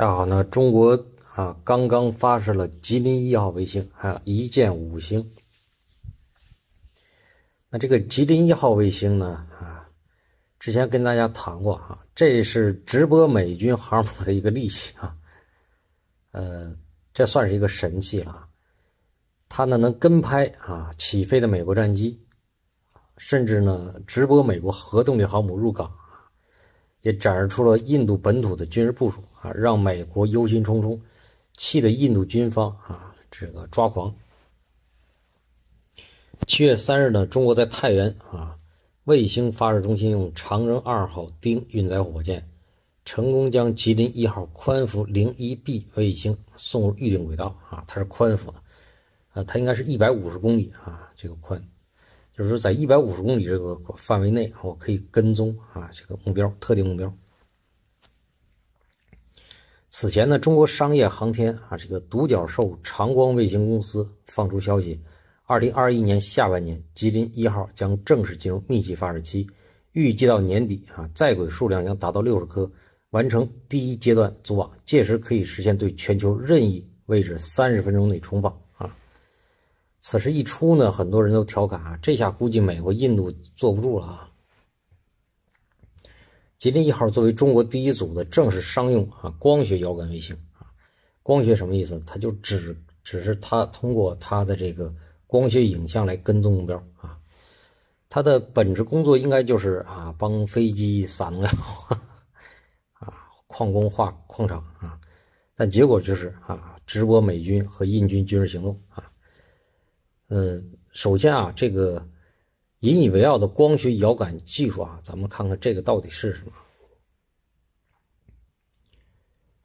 大家好呢，中国啊刚刚发射了吉林一号卫星，还有一箭五星。那这个吉林一号卫星呢啊，之前跟大家谈过啊，这是直播美军航母的一个利器啊，呃，这算是一个神器了啊。它呢能跟拍啊起飞的美国战机，甚至呢直播美国核动力航母入港。也展示出了印度本土的军事部署啊，让美国忧心忡忡，气得印度军方啊这个抓狂。七月三日呢，中国在太原啊卫星发射中心用长征二号丁运载火箭，成功将吉林一号宽幅零一 B 卫星送入预定轨道啊，它是宽幅的，啊，它应该是一百五十公里啊，这个宽。就是在一百五十公里这个范围内，我可以跟踪啊这个目标，特定目标。此前呢，中国商业航天啊这个独角兽长光卫星公司放出消息，二零二一年下半年，吉林一号将正式进入密集发射期，预计到年底啊在轨数量将达到六十颗，完成第一阶段组网，届时可以实现对全球任意位置三十分钟内重访。此事一出呢，很多人都调侃啊，这下估计美国、印度坐不住了啊。吉林一号作为中国第一组的正式商用啊光学遥感卫星啊，光学什么意思？它就只只是它通过它的这个光学影像来跟踪目标啊，它的本职工作应该就是啊帮飞机撒农药啊、矿工画矿场啊，但结果就是啊直播美军和印军军事行动啊。嗯，首先啊，这个引以为傲的光学遥感技术啊，咱们看看这个到底是什么。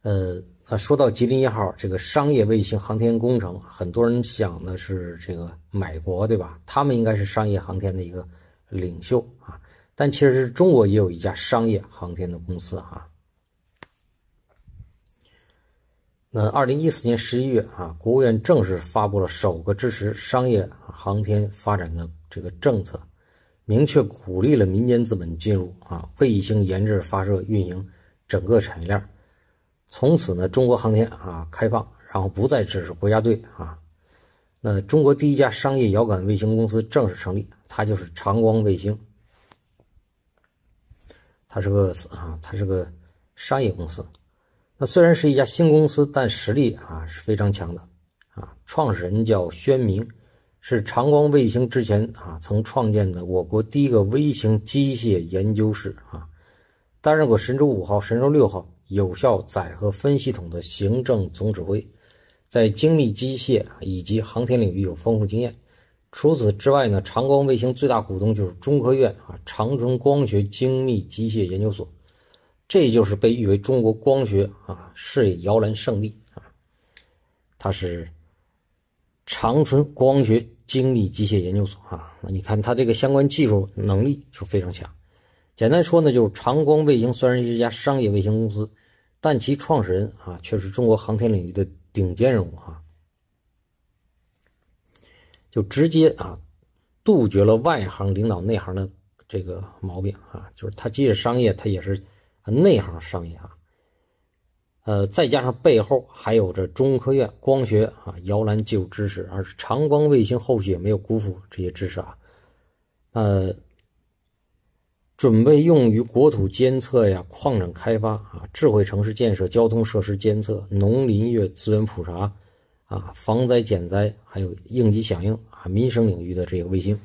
呃，啊，说到吉林一号这个商业卫星航天工程，很多人想的是这个美国，对吧？他们应该是商业航天的一个领袖啊，但其实中国也有一家商业航天的公司哈。那二零一四年十一月啊，国务院正式发布了首个支持商业航天发展的这个政策，明确鼓励了民间资本进入啊卫星研制、发射、运营整个产业链。从此呢，中国航天啊开放，然后不再只是国家队啊。那中国第一家商业遥感卫星公司正式成立，它就是长光卫星。它是个啊，它是个商业公司。那虽然是一家新公司，但实力啊是非常强的，啊，创始人叫宣明，是长光卫星之前啊曾创建的我国第一个微型机械研究室啊，担任过神舟五号、神舟六号有效载荷分系统的行政总指挥，在精密机械以及航天领域有丰富经验。除此之外呢，长光卫星最大股东就是中科院啊长春光学精密机械研究所。这就是被誉为中国光学啊事业摇篮圣地啊，它是长春光学精密机械研究所啊。那你看它这个相关技术能力就非常强。简单说呢，就是长光卫星虽然是一家商业卫星公司，但其创始人啊，却是中国航天领域的顶尖人物啊。就直接啊，杜绝了外行领导内行的这个毛病啊。就是他既是商业，他也是。内行商业啊，呃，再加上背后还有着中科院光学啊摇篮技术支持，而长光卫星后续也没有辜负这些支持啊，呃，准备用于国土监测呀、矿产开发啊、智慧城市建设、交通设施监测、农林业资源普查啊、防灾减灾还有应急响应啊、民生领域的这个卫星。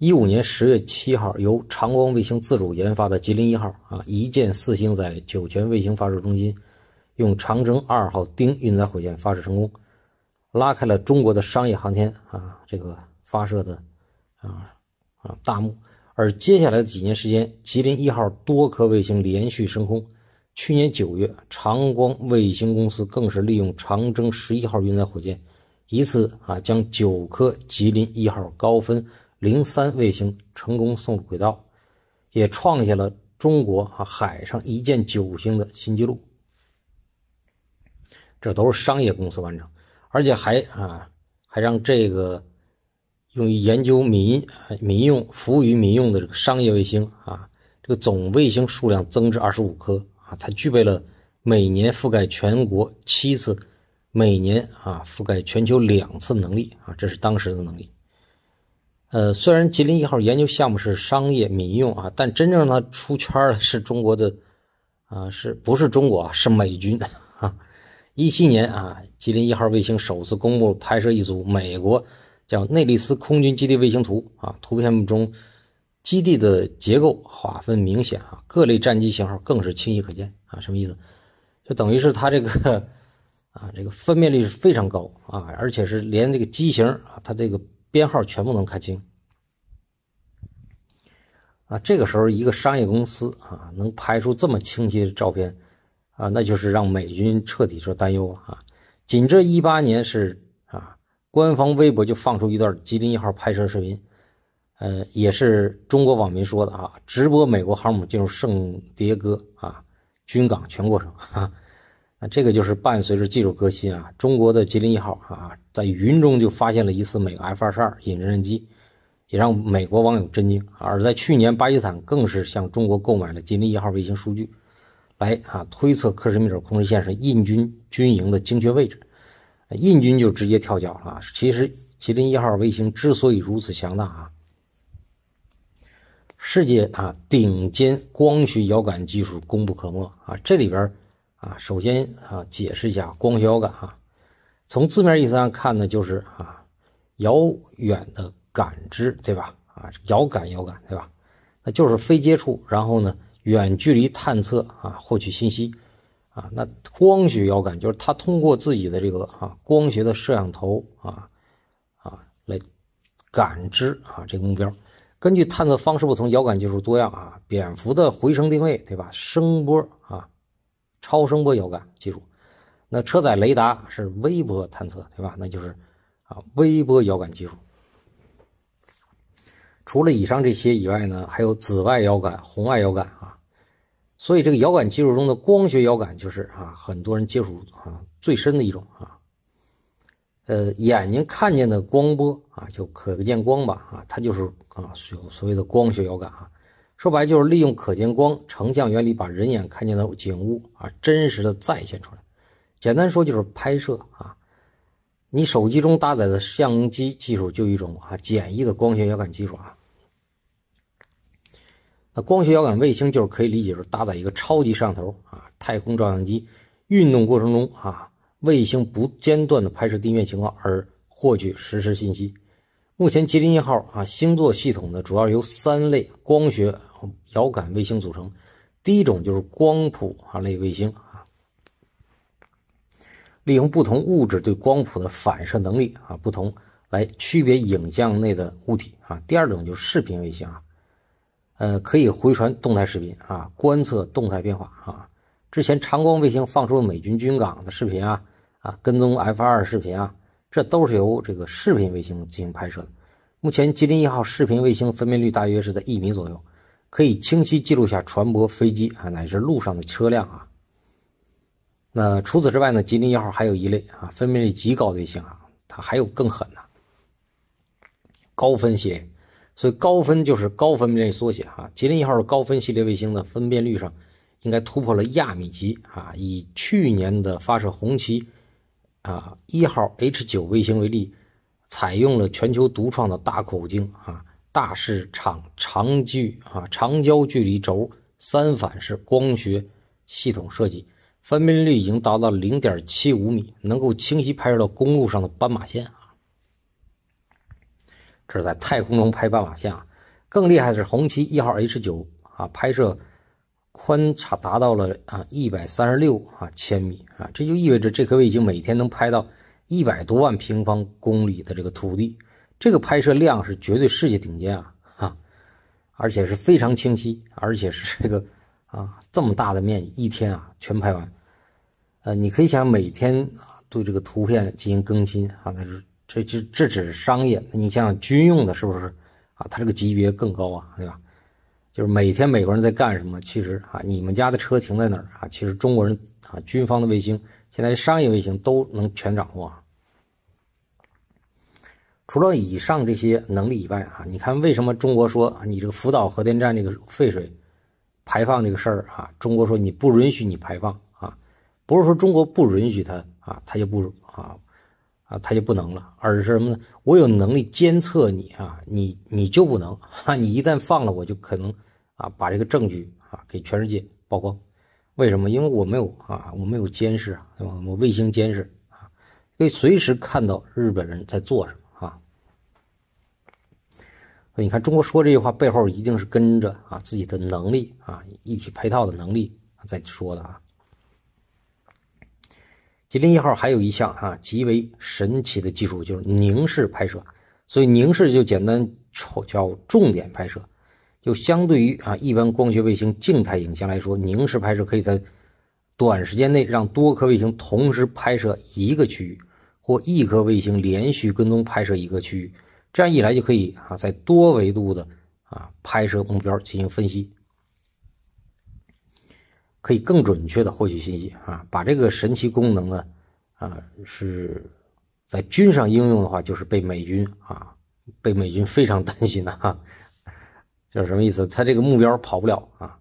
一五年十月七号，由长光卫星自主研发的吉林一号啊，一箭四星在酒泉卫星发射中心用长征二号丁运载火箭发射成功，拉开了中国的商业航天啊这个发射的啊啊大幕。而接下来的几年时间，吉林一号多颗卫星连续升空。去年九月，长光卫星公司更是利用长征十一号运载火箭，一次啊将九颗吉林一号高分。零三卫星成功送入轨道，也创下了中国啊海上一箭九星的新纪录。这都是商业公司完成，而且还啊还让这个用于研究民民用服务于民用的这个商业卫星啊，这个总卫星数量增至二十五颗啊，它具备了每年覆盖全国七次，每年啊覆盖全球两次能力啊，这是当时的能力。呃，虽然吉林一号研究项目是商业民用啊，但真正让它出圈的是中国的，啊，是不是中国啊？是美军啊！一七年啊，吉林一号卫星首次公布拍摄一组美国叫内利斯空军基地卫星图啊，图片中基地的结构划分明显啊，各类战机型号更是清晰可见啊。什么意思？就等于是它这个啊，这个分辨率是非常高啊，而且是连这个机型啊，它这个。编号全部能看清啊！这个时候，一个商业公司啊，能拍出这么清晰的照片啊，那就是让美军彻底说担忧了啊！仅这一八年是啊，官方微博就放出一段吉林一号拍摄视频，呃，也是中国网民说的啊，直播美国航母进入圣迭戈啊军港全过程。那这个就是伴随着技术革新啊，中国的吉林一号啊，在云中就发现了一次美 F 二十二隐身战机，也让美国网友震惊。而在去年，巴基斯坦更是向中国购买了吉林一号卫星数据，来啊推测克什米尔控制线上印军军营的精确位置，印军就直接跳脚了。其实，吉林一号卫星之所以如此强大啊，世界啊顶尖光学遥感技术功不可没啊，这里边。啊，首先啊，解释一下光学遥感啊，从字面意思上看呢，就是啊，遥远的感知，对吧？啊，遥感遥感，对吧？那就是非接触，然后呢，远距离探测啊，获取信息啊。那光学遥感就是它通过自己的这个啊光学的摄像头啊啊来感知啊这个目标。根据探测方式不同，遥感技术多样啊。蝙蝠的回声定位，对吧？声波啊。超声波遥感技术，那车载雷达是微波探测，对吧？那就是啊，微波遥感技术。除了以上这些以外呢，还有紫外遥感、红外遥感啊。所以这个遥感技术中的光学遥感就是啊，很多人接触啊最深的一种啊。呃，眼睛看见的光波啊，就可见光吧啊，它就是啊所所谓的光学遥感啊。说白就是利用可见光成像原理，把人眼看见的景物啊，真实的再现出来。简单说就是拍摄啊。你手机中搭载的相机技术就一种啊，简易的光学遥感技术啊。那光学遥感卫星就是可以理解是搭载一个超级摄像头啊，太空照相机，运动过程中啊，卫星不间断的拍摄地面情况而获取实时信息。目前吉林一号啊星座系统呢，主要由三类光学。遥感卫星组成，第一种就是光谱啊类卫星啊，利用不同物质对光谱的反射能力啊不同来区别影像内的物体啊。第二种就是视频卫星啊，呃，可以回传动态视频啊，观测动态变化啊。之前长光卫星放出美军军港的视频啊，啊，跟踪 F 二视频啊，这都是由这个视频卫星进行拍摄的。目前吉林一号视频卫星分辨率大约是在一米左右。可以清晰记录下船舶、飞机啊，乃至路上的车辆啊。那除此之外呢？吉林一号还有一类啊，分辨率极高的卫星啊，它还有更狠的。高分系列。所以高分就是高分辨率缩写啊。吉林一号高分系列卫星的分辨率上应该突破了亚米级啊。以去年的发射红旗啊一号 H 九卫星为例，采用了全球独创的大口径啊。大市场长距啊，长焦距离轴三反式光学系统设计，分辨率已经达到零点七五米，能够清晰拍摄到公路上的斑马线啊。这是在太空中拍斑马线啊。更厉害的是，红旗一号 H 九啊，拍摄宽差达到了啊一百三十六啊千米啊，这就意味着这颗卫星每天能拍到一百多万平方公里的这个土地。这个拍摄量是绝对世界顶尖啊，哈，而且是非常清晰，而且是这个啊这么大的面一天啊全拍完，呃，你可以想每天啊对这个图片进行更新啊，那是这这这只是商业，你想想军用的是不是啊？它这个级别更高啊，对吧？就是每天美国人在干什么，其实啊你们家的车停在哪儿啊？其实中国人啊军方的卫星现在商业卫星都能全掌握。除了以上这些能力以外，啊，你看为什么中国说你这个福岛核电站这个废水排放这个事儿，啊，中国说你不允许你排放啊，不是说中国不允许它啊，它就不啊啊他就不能了，而是什么呢？我有能力监测你啊，你你就不能啊，你一旦放了，我就可能啊把这个证据啊给全世界曝光。为什么？因为我没有啊，我没有监视啊，我卫星监视啊，可以随时看到日本人在做什么。你看，中国说这句话背后一定是跟着啊自己的能力啊，一体配套的能力在说的啊。吉林一号还有一项哈极为神奇的技术，就是凝视拍摄。所以凝视就简单叫重点拍摄，就相对于啊一般光学卫星静态影像来说，凝视拍摄可以在短时间内让多颗卫星同时拍摄一个区域，或一颗卫星连续跟踪拍摄一个区域。这样一来就可以啊，在多维度的啊拍摄目标进行分析，可以更准确的获取信息啊。把这个神奇功能呢啊是在军上应用的话，就是被美军啊被美军非常担心的哈，就是什么意思？他这个目标跑不了啊。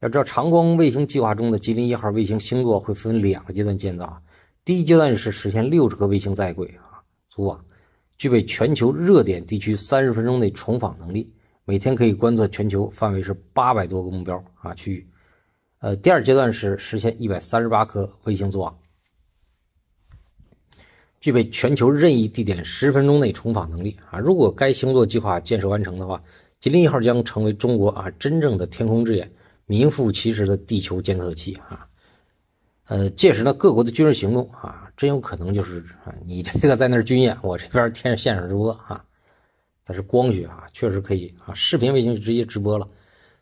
要知道，长光卫星计划中的吉林一号卫星星座会分两个阶段建造，第一阶段是实现六十颗卫星在轨啊组网。具备全球热点地区三十分钟内重访能力，每天可以观测全球范围是八百多个目标啊区域。呃，第二阶段是实现一百三十八颗卫星组网，具备全球任意地点十分钟内重访能力啊。如果该星座计划建设完成的话，吉林一号将成为中国啊真正的天空之眼，名副其实的地球监测器啊。呃，届时呢，各国的军事行动啊，真有可能就是啊，你这个在那儿军演，我这边天线上直播啊，但是光学啊，确实可以啊，视频卫星就直接直播了。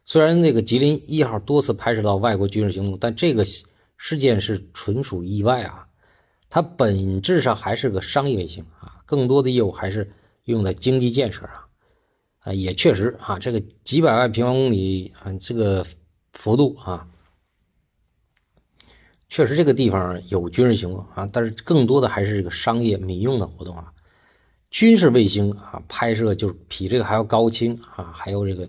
虽然那个吉林一号多次拍摄到外国军事行动，但这个事件是纯属意外啊，它本质上还是个商业卫星啊，更多的业务还是用在经济建设上啊，也确实啊，这个几百万平方公里啊，这个幅度啊。确实，这个地方有军事行动啊，但是更多的还是这个商业民用的活动啊。军事卫星啊，拍摄就比这个还要高清啊，还有这个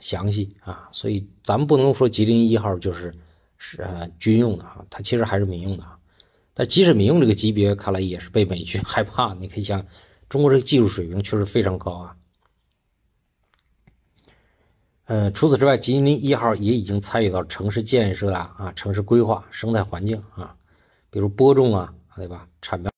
详细啊。所以咱们不能说吉林一号就是是呃军用的啊，它其实还是民用的啊。但即使民用这个级别，看来也是被美军 害怕。你可以想，中国这个技术水平确实非常高啊。呃，除此之外，吉林一号也已经参与到城市建设啊，啊，城市规划、生态环境啊，比如播种啊，对吧？产苗。